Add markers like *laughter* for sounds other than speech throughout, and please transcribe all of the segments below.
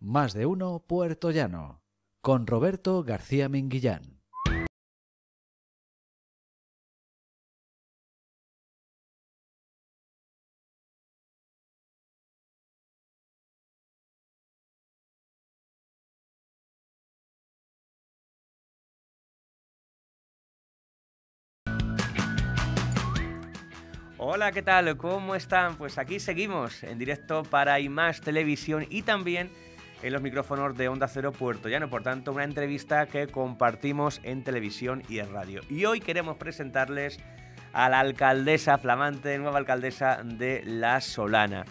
Más de uno Puerto Llano, con Roberto García Minguillán. ¿qué tal? ¿Cómo están? Pues aquí seguimos en directo para IMAX Televisión y también en los micrófonos de Onda Cero Puerto Llano. Por tanto, una entrevista que compartimos en televisión y en radio. Y hoy queremos presentarles a la alcaldesa flamante, nueva alcaldesa de La Solana.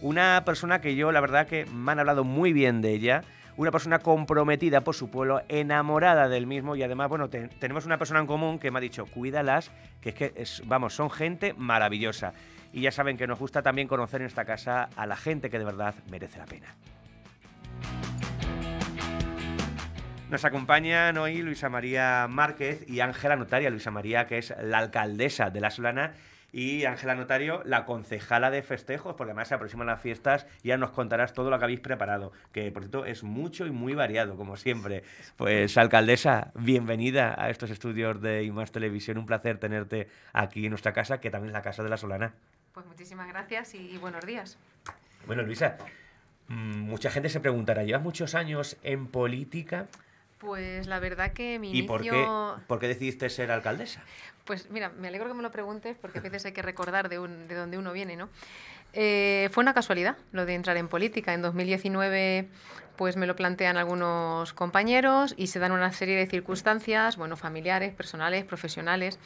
Una persona que yo, la verdad, que me han hablado muy bien de ella una persona comprometida por su pueblo, enamorada del mismo y además, bueno, tenemos una persona en común que me ha dicho, cuídalas, que es que, vamos, son gente maravillosa. Y ya saben que nos gusta también conocer en esta casa a la gente que de verdad merece la pena. Nos acompañan hoy Luisa María Márquez y Ángela Notaria. Luisa María, que es la alcaldesa de La Solana, y Ángela Notario, la concejala de festejos, porque además se aproximan las fiestas y ya nos contarás todo lo que habéis preparado, que por cierto es mucho y muy variado, como siempre. Pues alcaldesa, bienvenida a estos estudios de IMAS Televisión, un placer tenerte aquí en nuestra casa, que también es la casa de la Solana. Pues muchísimas gracias y buenos días. Bueno, Luisa, mm, mucha gente se preguntará, ¿llevas muchos años en política? Pues la verdad que mi ¿Y por qué, por qué decidiste ser alcaldesa? Pues mira, me alegro que me lo preguntes porque a veces hay que recordar de, dónde uno viene, ¿no? Eh, fue una casualidad lo de entrar en política. En 2019 pues me lo plantean algunos compañeros y se dan una serie de circunstancias, bueno, familiares, personales, profesionales,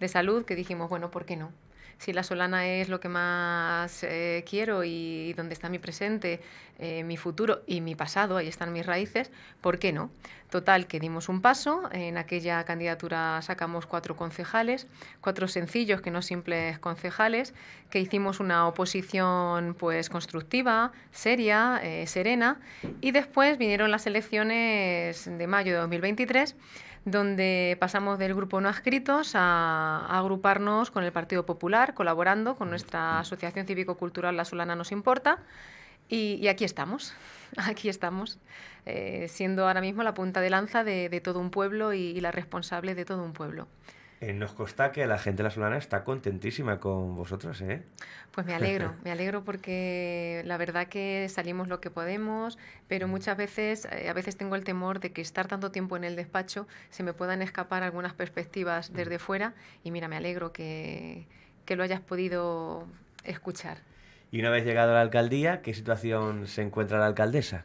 de salud, que dijimos, bueno, ¿por qué no? si la Solana es lo que más eh, quiero y, donde está mi presente, eh, mi futuro y mi pasado, ahí están mis raíces, ¿por qué no? Total, que dimos un paso, en aquella candidatura sacamos cuatro concejales, cuatro sencillos que no simples concejales, que hicimos una oposición pues constructiva, seria, eh, serena, y después vinieron las elecciones de mayo de 2023 donde pasamos del grupo no adscritos a, agruparnos con el Partido Popular, colaborando con nuestra Asociación Cívico-Cultural La Solana Nos Importa. Y, aquí estamos, *laughs* aquí estamos, eh, siendo ahora mismo la punta de lanza de, todo un pueblo y la responsable de todo un pueblo. Eh, nos consta que la gente de la Solana está contentísima con vosotros, ¿eh? Pues me alegro, me alegro porque la verdad que salimos lo que podemos, pero mm. muchas veces, eh, a veces tengo el temor de que estar tanto tiempo en el despacho se me puedan escapar algunas perspectivas mm. desde fuera y mira, me alegro que, que lo hayas podido escuchar. Y una vez llegado a la alcaldía, ¿qué situación se encuentra la alcaldesa?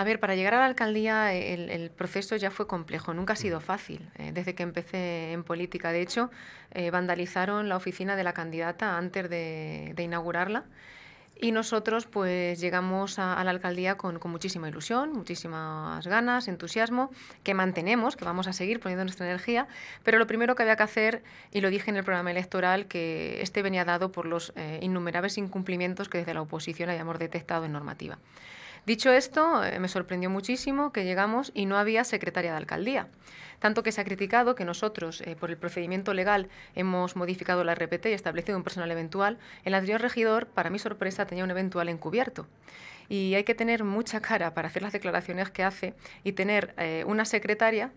A ver, para llegar a la alcaldía el, proceso ya fue complejo, nunca ha mm. sido fácil eh, desde que empecé en política. De hecho, eh, vandalizaron la oficina de la candidata antes de, inaugurarla. Y nosotros pues llegamos a, la alcaldía con, muchísima ilusión, muchísimas ganas, entusiasmo, que mantenemos, que vamos a seguir poniendo nuestra energía, pero lo primero que había que hacer, y lo dije en el programa electoral, que este venía dado por los eh, innumerables incumplimientos que desde la oposición habíamos detectado en normativa. Dicho esto, eh, me sorprendió muchísimo que llegamos y no había secretaria de alcaldía. Tanto que se ha criticado que nosotros, eh, por el procedimiento legal, hemos modificado la RPT y establecido un personal eventual. El anterior regidor, para mi sorpresa, tenía un eventual encubierto. Y hay que tener mucha cara para hacer las declaraciones que hace y tener eh, una secretaria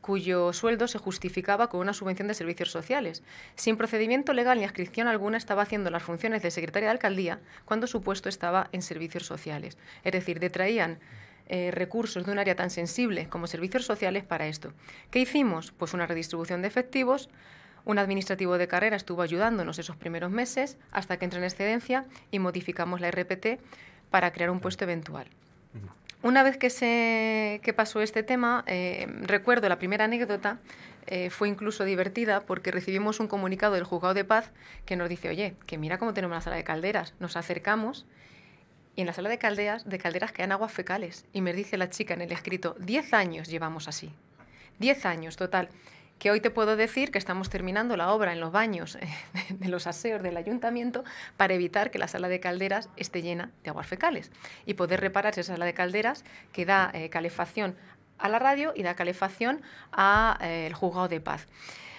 cuyo sueldo se justificaba con una subvención de servicios sociales. Sin procedimiento legal ni inscripción alguna estaba haciendo las funciones de secretaria de alcaldía cuando su puesto estaba en servicios sociales. Es decir, detraían eh, recursos de un área tan sensible como servicios sociales para esto. ¿Qué hicimos? Pues una redistribución de efectivos. Un administrativo de carrera estuvo ayudándonos esos primeros meses hasta que entra en excedencia y modificamos la RPT para crear un puesto eventual. Una vez que, se, pasó este tema, eh, recuerdo la primera anécdota, eh, fue incluso divertida porque recibimos un comunicado del juzgado de paz que nos dice, oye, que mira cómo tenemos la sala de calderas. Nos acercamos y en la sala de calderas, de calderas quedan aguas fecales. Y me dice la chica en el escrito, 10 años llevamos así. 10 años, total que hoy te puedo decir que estamos terminando la obra en los baños eh, *laughs* de los aseos del ayuntamiento para evitar que la sala de calderas esté llena de aguas fecales y poder reparar esa sala de calderas que da eh, calefacción a la radio y da calefacción al eh, el juzgado de paz.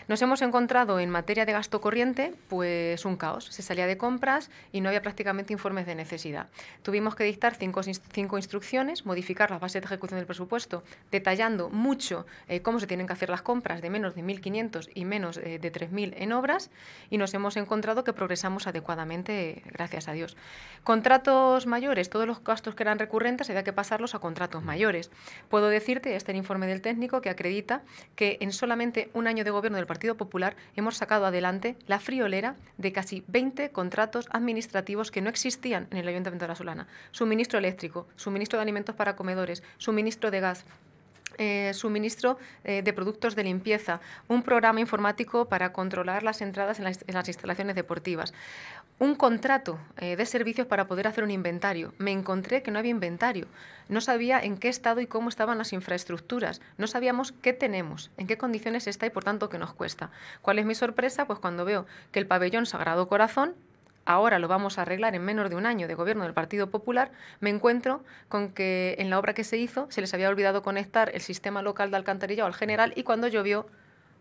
Nos hemos encontrado en materia de gasto corriente pues un caos. Se salía de compras y no había prácticamente informes de necesidad. Tuvimos que dictar cinco, instrucciones, modificar las bases de ejecución del presupuesto, detallando mucho eh, cómo se tienen que hacer las compras de menos de 1.500 y menos eh, de 3.000 en obras y nos hemos encontrado que progresamos adecuadamente, gracias a Dios. Contratos mayores, todos los gastos que eran recurrentes había que pasarlos a contratos mayores. Puedo decirte, este es el informe del técnico que acredita que en solamente un año de gobierno del Partido Partido Popular hemos sacado adelante la friolera de casi 20 contratos administrativos que no existían en el Ayuntamiento de La Solana. Suministro eléctrico, suministro de alimentos para comedores, suministro de gas, eh, suministro eh, de productos de limpieza, un programa informático para controlar las entradas en las, instalaciones deportivas, un contrato eh, de servicios para poder hacer un inventario. Me encontré que no había inventario, no sabía en qué estado y cómo estaban las infraestructuras, no sabíamos qué tenemos, en qué condiciones está y por tanto qué nos cuesta. ¿Cuál es mi sorpresa? Pues cuando veo que el pabellón Sagrado Corazón ahora lo vamos a arreglar en menos de un año de gobierno del Partido Popular, me encuentro con que en la obra que se hizo se les había olvidado conectar el sistema local de alcantarillado al general y cuando llovió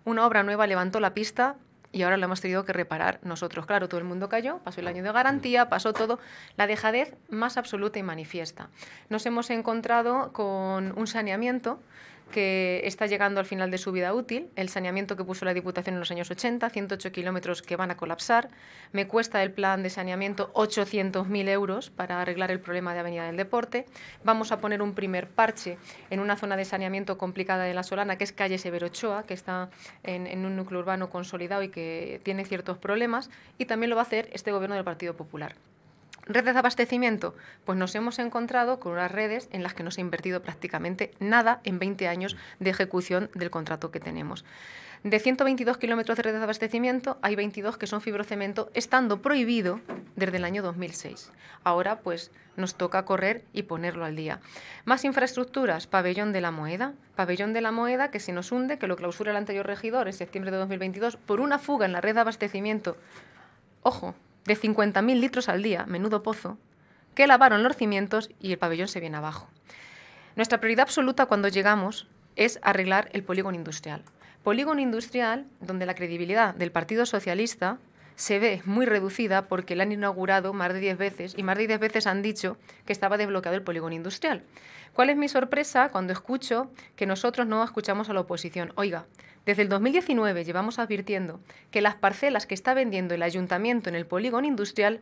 una obra nueva levantó la pista y ahora lo hemos tenido que reparar nosotros. Claro, todo el mundo cayó, pasó el año de garantía, pasó todo. La dejadez más absoluta y manifiesta. Nos hemos encontrado con un saneamiento que está llegando al final de su vida útil, el saneamiento que puso la Diputación en los años 80, 108 kilómetros que van a colapsar, me cuesta el plan de saneamiento 800.000 euros para arreglar el problema de Avenida del Deporte, vamos a poner un primer parche en una zona de saneamiento complicada de La Solana, que es calle Severochoa, que está en un núcleo urbano consolidado y que tiene ciertos problemas, y también lo va a hacer este gobierno del Partido Popular. Redes de abastecimiento. Pues nos hemos encontrado con unas redes en las que no se ha invertido prácticamente nada en 20 años de ejecución del contrato que tenemos. De 122 kilómetros de redes de abastecimiento, hay 22 que son fibrocemento, estando prohibido desde el año 2006. Ahora, pues, nos toca correr y ponerlo al día. Más infraestructuras, pabellón de la Moeda. Pabellón de la Moeda que se nos hunde, que lo clausura el anterior regidor en septiembre de 2022 por una fuga en la red de abastecimiento. Ojo, de 50.000 litros al día, menudo pozo, que lavaron los cimientos y el pabellón se viene abajo. Nuestra prioridad absoluta cuando llegamos es arreglar el polígono industrial. Polígono industrial donde la credibilidad del Partido Socialista se ve muy reducida porque la han inaugurado más de 10 veces y más de 10 veces han dicho que estaba desbloqueado el polígono industrial. ¿Cuál es mi sorpresa cuando escucho que nosotros no escuchamos a la oposición? Oiga, desde el 2019 llevamos advirtiendo que las parcelas que está vendiendo el ayuntamiento en el polígono industrial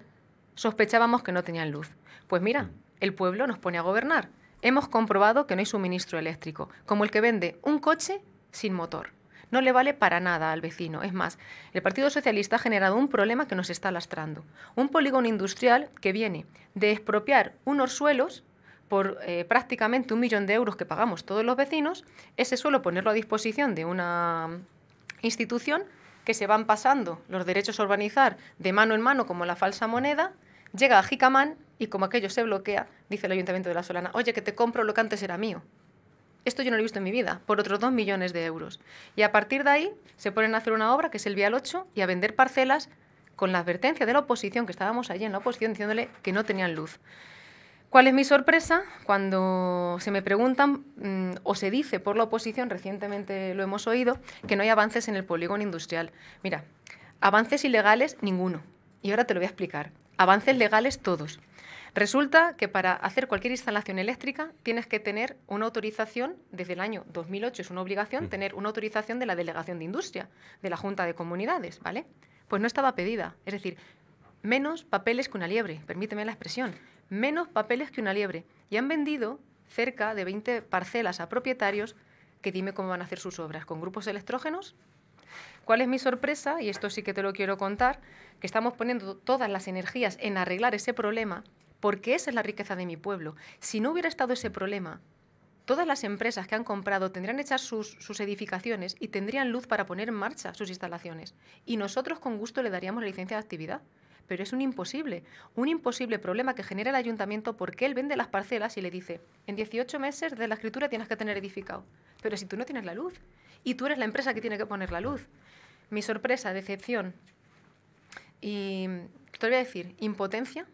sospechábamos que no tenían luz. Pues mira, mm. el pueblo nos pone a gobernar. Hemos comprobado que no hay suministro eléctrico, como el que vende un coche sin motor. No le vale para nada al vecino. Es más, el Partido Socialista ha generado un problema que nos está lastrando. Un polígono industrial que viene de expropiar unos suelos por eh, prácticamente un millón de euros que pagamos todos los vecinos, ese suelo ponerlo a disposición de una institución que se van pasando los derechos a urbanizar de mano en mano como la falsa moneda, llega a Jicamán y como aquello se bloquea, dice el Ayuntamiento de la Solana, oye, que te compro lo que antes era mío esto yo no lo he visto en mi vida, por otros dos millones de euros. Y a partir de ahí se ponen a hacer una obra que es el Vial 8 y a vender parcelas con la advertencia de la oposición, que estábamos allí en la oposición diciéndole que no tenían luz. ¿Cuál es mi sorpresa? Cuando se me preguntan mm, o se dice por la oposición, recientemente lo hemos oído, que no hay avances en el polígono industrial. Mira, avances ilegales ninguno. Y ahora te lo voy a explicar. Avances legales todos. Resulta que para hacer cualquier instalación eléctrica tienes que tener una autorización, desde el año 2008 es una obligación, tener una autorización de la Delegación de Industria, de la Junta de Comunidades, ¿vale? Pues no estaba pedida. Es decir, menos papeles que una liebre, permíteme la expresión, menos papeles que una liebre. Y han vendido cerca de 20 parcelas a propietarios que dime cómo van a hacer sus obras, con grupos electrógenos. ¿Cuál es mi sorpresa? Y esto sí que te lo quiero contar, que estamos poniendo todas las energías en arreglar ese problema porque esa es la riqueza de mi pueblo. Si no hubiera estado ese problema, todas las empresas que han comprado tendrían hechas sus, sus, edificaciones y tendrían luz para poner en marcha sus instalaciones. Y nosotros con gusto le daríamos la licencia de actividad. Pero es un imposible, un imposible problema que genera el ayuntamiento porque él vende las parcelas y le dice, en 18 meses de la escritura tienes que tener edificado. Pero si tú no tienes la luz y tú eres la empresa que tiene que poner la luz. Mi sorpresa, decepción y, te voy a decir, impotencia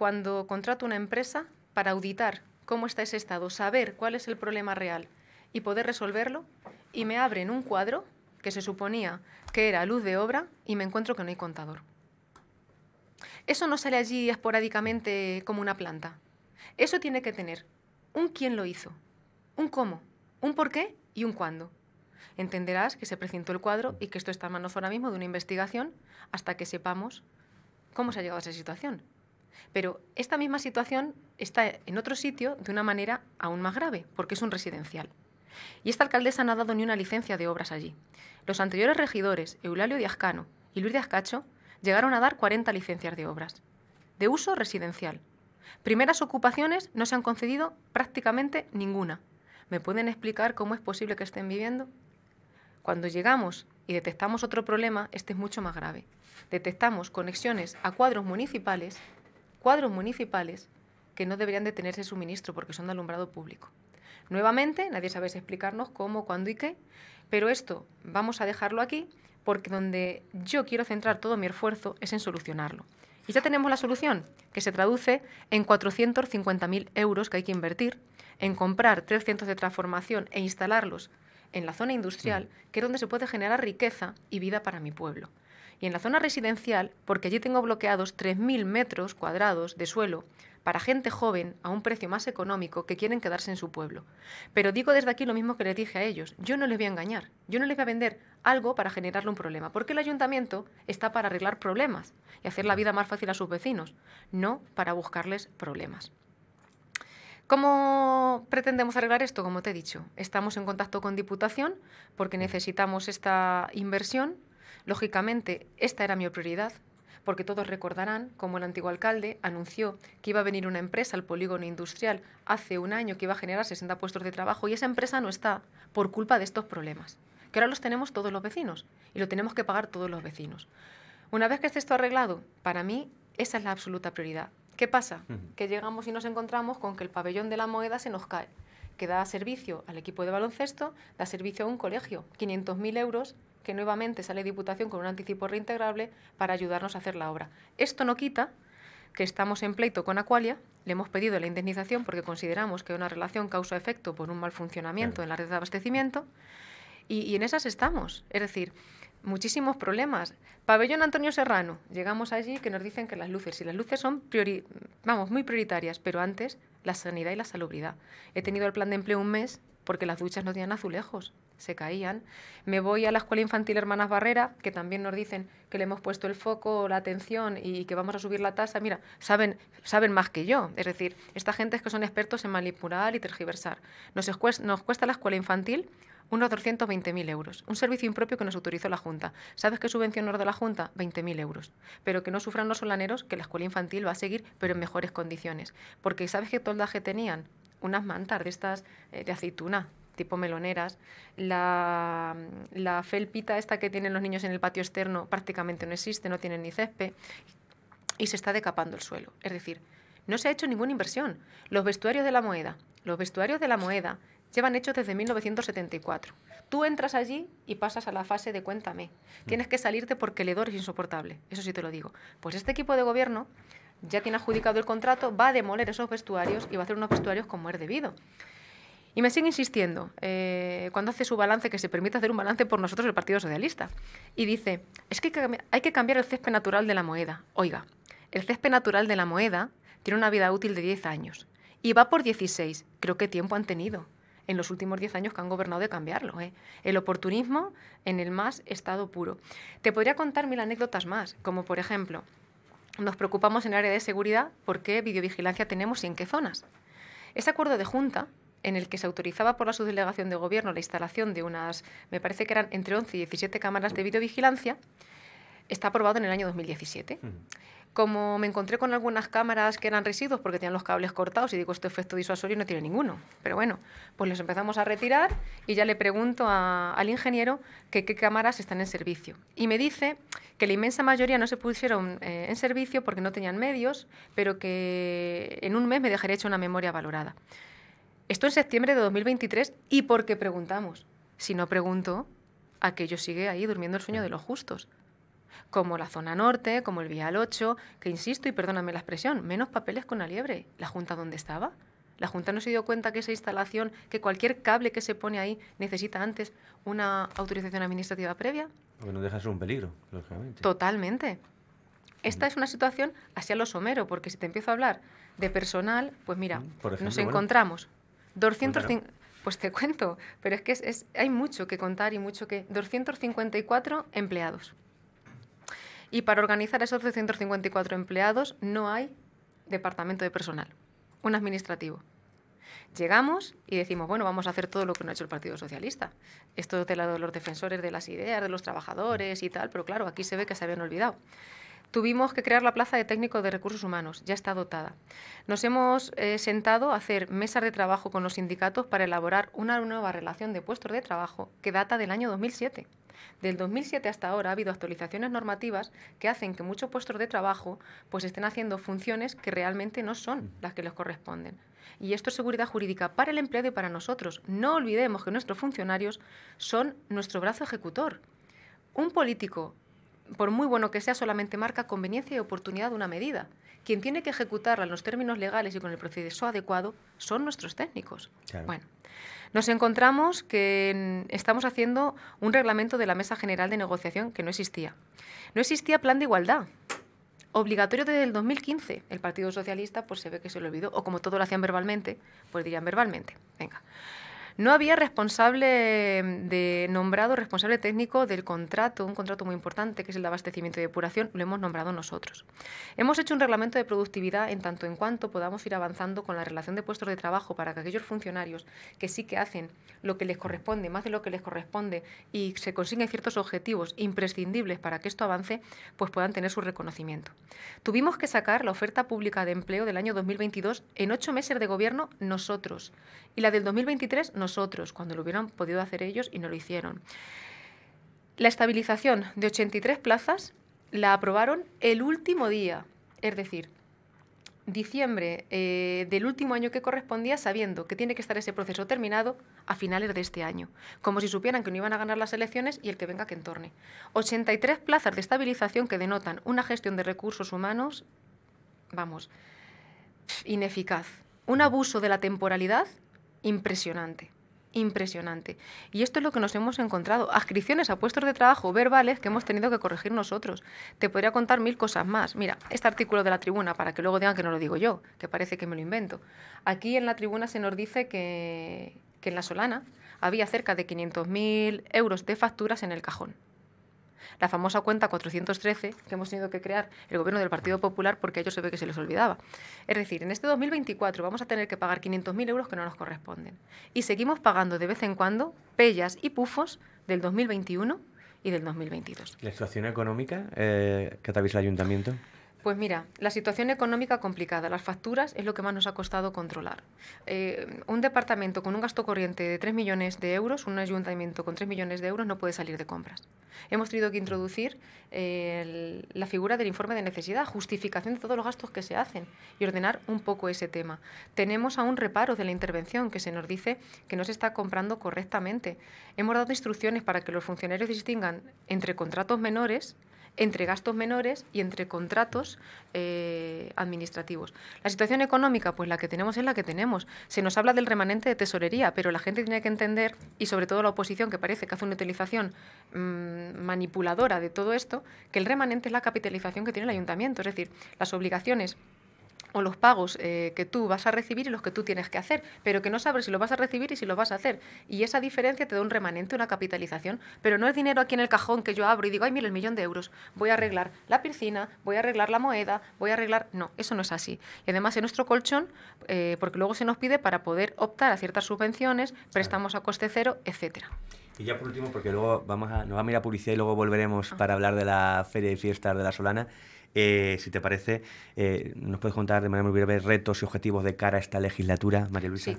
cuando contrato una empresa para auditar cómo está ese estado, saber cuál es el problema real y poder resolverlo, y me abren un cuadro que se suponía que era luz de obra y me encuentro que no hay contador. Eso no sale allí esporádicamente como una planta. Eso tiene que tener un quién lo hizo, un cómo, un por qué y un cuándo. Entenderás que se precintó el cuadro y que esto está en manos ahora mismo de una investigación hasta que sepamos cómo se ha llegado a esa situación. Pero esta misma situación está en otro sitio de una manera aún más grave, porque es un residencial. Y esta alcaldesa no ha dado ni una licencia de obras allí. Los anteriores regidores, Eulalio Diazcano y Luis de llegaron a dar 40 licencias de obras, de uso residencial. Primeras ocupaciones no se han concedido prácticamente ninguna. ¿Me pueden explicar cómo es posible que estén viviendo? Cuando llegamos y detectamos otro problema, este es mucho más grave. Detectamos conexiones a cuadros municipales cuadros municipales que no deberían detenerse suministro porque son de alumbrado público. Nuevamente, nadie sabe explicarnos cómo, cuándo y qué, pero esto vamos a dejarlo aquí porque donde yo quiero centrar todo mi esfuerzo es en solucionarlo. Y ya tenemos la solución, que se traduce en 450.000 euros que hay que invertir en comprar 300 de transformación e instalarlos en la zona industrial, mm. que es donde se puede generar riqueza y vida para mi pueblo. Y en la zona residencial, porque allí tengo bloqueados 3.000 metros cuadrados de suelo para gente joven a un precio más económico que quieren quedarse en su pueblo. Pero digo desde aquí lo mismo que les dije a ellos, yo no les voy a engañar, yo no les voy a vender algo para generarle un problema, porque el ayuntamiento está para arreglar problemas y hacer la vida más fácil a sus vecinos, no para buscarles problemas. ¿Cómo pretendemos arreglar esto? Como te he dicho, estamos en contacto con Diputación porque necesitamos esta inversión Lógicamente, esta era mi prioridad, porque todos recordarán cómo el antiguo alcalde anunció que iba a venir una empresa al polígono industrial hace un año que iba a generar 60 puestos de trabajo y esa empresa no está por culpa de estos problemas, que ahora los tenemos todos los vecinos y lo tenemos que pagar todos los vecinos. Una vez que esté esto arreglado, para mí esa es la absoluta prioridad. ¿Qué pasa? Que llegamos y nos encontramos con que el pabellón de la moeda se nos cae, que da servicio al equipo de baloncesto, da servicio a un colegio, 500.000 euros que nuevamente sale Diputación con un anticipo reintegrable para ayudarnos a hacer la obra. Esto no quita que estamos en pleito con Aqualia, le hemos pedido la indemnización porque consideramos que una relación causa-efecto por un mal funcionamiento en la red de abastecimiento y, en esas estamos. Es decir, muchísimos problemas. Pabellón Antonio Serrano, llegamos allí que nos dicen que las luces, y las luces son vamos, muy prioritarias, pero antes la sanidad y la salubridad. He tenido el plan de empleo un mes porque las duchas no tenían azulejos, se caían. Me voy a la Escuela Infantil Hermanas Barrera, que también nos dicen que le hemos puesto el foco, la atención y que vamos a subir la tasa. Mira, saben, saben más que yo. Es decir, esta gente es que son expertos en manipular y tergiversar. Nos, nos cuesta la escuela infantil unos 220.000 euros. Un servicio impropio que nos autorizó la Junta. ¿Sabes qué subvención nos da la Junta? 20.000 euros. Pero que no sufran los solaneros que la escuela infantil va a seguir, pero en mejores condiciones. Porque ¿sabes qué toldaje tenían? unas mantas de estas eh, de aceituna tipo meloneras, la, la felpita esta que tienen los niños en el patio externo prácticamente no existe, no tienen ni césped y se está decapando el suelo. Es decir, no se ha hecho ninguna inversión. Los vestuarios de la moeda, los vestuarios de la moeda llevan hechos desde 1974. Tú entras allí y pasas a la fase de cuéntame. Tienes que salirte porque el hedor es insoportable. Eso sí te lo digo. Pues este equipo de gobierno ya tiene adjudicado el contrato, va a demoler esos vestuarios y va a hacer unos vestuarios como es debido. Y me sigue insistiendo eh, cuando hace su balance, que se permite hacer un balance por nosotros el Partido Socialista. Y dice, es que hay que cambiar el césped natural de la moeda. Oiga, el césped natural de la moeda tiene una vida útil de 10 años y va por 16. Creo que tiempo han tenido en los últimos 10 años que han gobernado de cambiarlo. ¿eh? El oportunismo en el más estado puro. Te podría contar mil anécdotas más, como por ejemplo, nos preocupamos en el área de seguridad por qué videovigilancia tenemos y en qué zonas. Ese acuerdo de junta en el que se autorizaba por la subdelegación de gobierno la instalación de unas, me parece que eran entre 11 y 17 cámaras de videovigilancia, está aprobado en el año 2017. Como me encontré con algunas cámaras que eran residuos porque tenían los cables cortados y digo, este efecto disuasorio no tiene ninguno. Pero bueno, pues los empezamos a retirar y ya le pregunto al ingeniero que qué cámaras están en servicio. Y me dice que la inmensa mayoría no se pusieron eh, en servicio porque no tenían medios, pero que en un mes me dejaría hecha una memoria valorada. Esto en septiembre de 2023 y por qué preguntamos. Si no pregunto, aquello sigue ahí durmiendo el sueño de los justos como la zona norte, como el Vial 8, que insisto, y perdóname la expresión, menos papeles con la liebre. ¿La Junta dónde estaba? La Junta no se dio cuenta que esa instalación, que cualquier cable que se pone ahí necesita antes una autorización administrativa previa. Porque no ser un peligro, lógicamente. Totalmente. Esta mm. es una situación hacia lo somero, porque si te empiezo a hablar de personal, pues mira, mm, nos encontramos Pues te cuento, pero es que hay mucho que contar y mucho que... 254 empleados. Y para organizar esos 354 empleados no hay departamento de personal, un administrativo. Llegamos y decimos, bueno, vamos a hacer todo lo que no ha hecho el Partido Socialista. Esto de, de los defensores de las ideas, de los trabajadores y tal, pero claro, aquí se ve que se habían olvidado. Tuvimos que crear la plaza de técnico de recursos humanos, ya está dotada. Nos hemos eh, sentado a hacer mesas de trabajo con los sindicatos para elaborar una nueva relación de puestos de trabajo que data del año 2007. Del 2007 hasta ahora ha habido actualizaciones normativas que hacen que muchos puestos de trabajo pues estén haciendo funciones que realmente no son las que les corresponden. Y esto es seguridad jurídica para el empleado y para nosotros. No olvidemos que nuestros funcionarios son nuestro brazo ejecutor. Un político, por muy bueno que sea, solamente marca conveniencia y oportunidad de una medida. Quien tiene que ejecutarla en los términos legales y con el proceso adecuado son nuestros técnicos. Bueno, nos encontramos que estamos haciendo un reglamento de la Mesa General de Negociación que no existía. No existía plan de igualdad, obligatorio desde el 2015. El Partido Socialista pues se ve que se lo olvidó, o como todo lo hacían verbalmente, pues dirían verbalmente. Venga. No había responsable mm, de nombrado responsable técnico del contrato, un contrato muy importante que es el de abastecimiento y depuración, lo hemos nombrado nosotros. Hemos hecho un reglamento de productividad en tanto en cuanto podamos ir avanzando con la relación de puestos de trabajo para que aquellos funcionarios que sí que hacen lo que les corresponde, más de lo que les corresponde y se consiguen ciertos objetivos imprescindibles para que esto avance, pues puedan tener su reconocimiento. Tuvimos que sacar la oferta pública de empleo del año 2022 en ocho meses de gobierno nosotros y la del 2023 nosotros, cuando lo hubieran podido hacer ellos y no lo hicieron. La estabilización de 83 plazas la aprobaron el último día, es decir, diciembre eh, del último año que correspondía, sabiendo que tiene que estar ese proceso terminado a finales de este año, como si supieran que no iban a ganar las elecciones y el que venga que entorne. 83 plazas de estabilización que denotan una gestión de recursos humanos, vamos, ineficaz, un abuso de la temporalidad impresionante impresionante. Y esto es lo que nos hemos encontrado. Ascripciones a puestos de trabajo verbales que hemos tenido que corregir nosotros. Te podría contar mil cosas más. Mira, este artículo de la tribuna, para que luego digan que no lo digo yo, que parece que me lo invento. Aquí en la tribuna se nos dice que, que en la Solana había cerca de 500.000 euros de facturas en el cajón la famosa cuenta 413 que hemos tenido que crear el gobierno del Partido Popular porque ellos se ve que se les olvidaba. Es decir, en este 2024 vamos a tener que pagar 500.000 euros que no nos corresponden. Y seguimos pagando de vez en cuando pellas y pufos del 2021 y del 2022. ¿La situación económica eh, que atraviesa el ayuntamiento? Pues mira, la situación económica complicada, las facturas es lo que más nos ha costado controlar. Eh, un departamento con un gasto corriente de 3 millones de euros, un ayuntamiento con 3 millones de euros no puede salir de compras. Hemos tenido que introducir eh, la figura del informe de necesidad, justificación de todos los gastos que se hacen y ordenar un poco ese tema. Tenemos aún reparos de la intervención que se nos dice que no se está comprando correctamente. Hemos dado instrucciones para que los funcionarios distingan entre contratos menores entre gastos menores y entre contratos eh, administrativos. La situación económica, pues la que tenemos es la que tenemos. Se nos habla del remanente de tesorería, pero la gente tiene que entender, y sobre todo la oposición que parece que hace una utilización mm, manipuladora de todo esto, que el remanente es la capitalización que tiene el ayuntamiento, es decir, las obligaciones o los pagos eh, que tú vas a recibir y los que tú tienes que hacer, pero que no sabes si lo vas a recibir y si lo vas a hacer. Y esa diferencia te da un remanente, una capitalización, pero no es dinero aquí en el cajón que yo abro y digo, ay, mira, el millón de euros, voy a arreglar la piscina, voy a arreglar la moeda, voy a arreglar... No, eso no es así. Y además en nuestro colchón, eh, porque luego se nos pide para poder optar a ciertas subvenciones, préstamos a coste cero, etc. Y ya por último, porque luego vamos a, nos vamos a ir a publicidad y luego volveremos ah. para hablar de la feria y fiestas de la Solana. Eh, si te parece, eh, ¿nos puedes contar de manera muy breve retos y objetivos de cara a esta legislatura, María Luisa?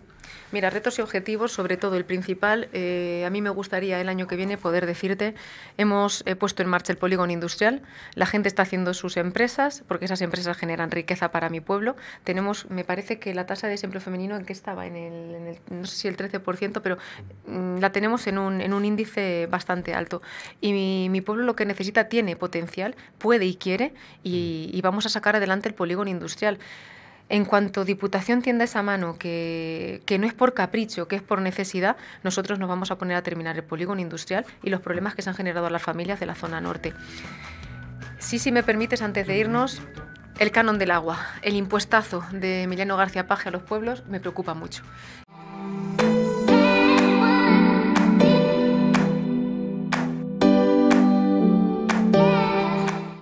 Mira, retos y objetivos, sobre todo el principal, eh, a mí me gustaría el año que viene poder decirte, hemos puesto en marcha el polígono industrial, la gente está haciendo sus empresas, porque esas empresas generan riqueza para mi pueblo. Tenemos, me parece que la tasa de desempleo femenino en qué estaba, en el, no sé si el 13%, pero... Mm, la tenemos en un, índice bastante alto. Y mi, pueblo lo que necesita tiene potencial, puede y quiere, mm. y, vamos a sacar adelante el polígono industrial. En cuanto Diputación tienda esa mano, que, que, no es por capricho, que es por necesidad, nosotros nos vamos a poner a terminar el polígono industrial y los problemas que se han generado a las familias de la zona norte. Sí, si me permites, antes de irnos, el canon del agua, el impuestazo de Emiliano García Paje a los pueblos me preocupa mucho.